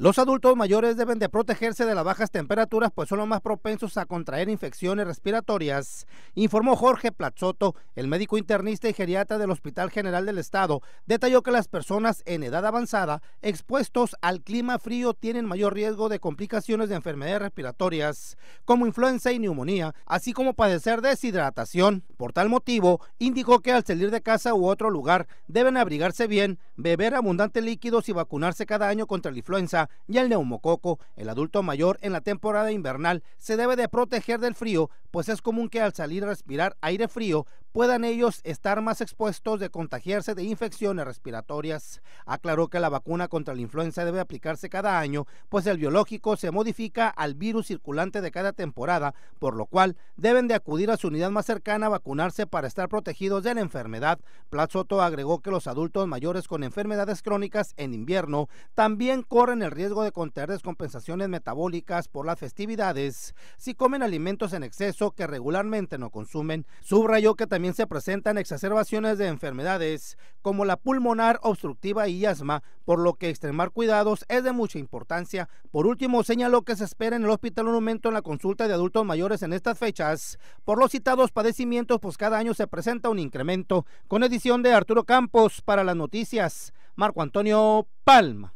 Los adultos mayores deben de protegerse de las bajas temperaturas, pues son los más propensos a contraer infecciones respiratorias, informó Jorge Plazzotto, el médico internista y geriatra del Hospital General del Estado. Detalló que las personas en edad avanzada expuestos al clima frío tienen mayor riesgo de complicaciones de enfermedades respiratorias, como influenza y neumonía, así como padecer deshidratación. Por tal motivo, indicó que al salir de casa u otro lugar deben abrigarse bien, beber abundantes líquidos y vacunarse cada año contra la influenza y el neumococo. El adulto mayor en la temporada invernal se debe de proteger del frío, pues es común que al salir a respirar aire frío puedan ellos estar más expuestos de contagiarse de infecciones respiratorias. Aclaró que la vacuna contra la influenza debe aplicarse cada año, pues el biológico se modifica al virus circulante de cada temporada, por lo cual deben de acudir a su unidad más cercana a vacunarse para estar protegidos de la enfermedad. Plazoto agregó que los adultos mayores con enfermedades crónicas en invierno también corren el riesgo de contraer descompensaciones metabólicas por las festividades si comen alimentos en exceso que regularmente no consumen. Subrayó que también también se presentan exacerbaciones de enfermedades como la pulmonar obstructiva y asma, por lo que extremar cuidados es de mucha importancia. Por último, señaló que se espera en el hospital un aumento en la consulta de adultos mayores en estas fechas. Por los citados padecimientos, pues cada año se presenta un incremento. Con edición de Arturo Campos para las noticias, Marco Antonio Palma.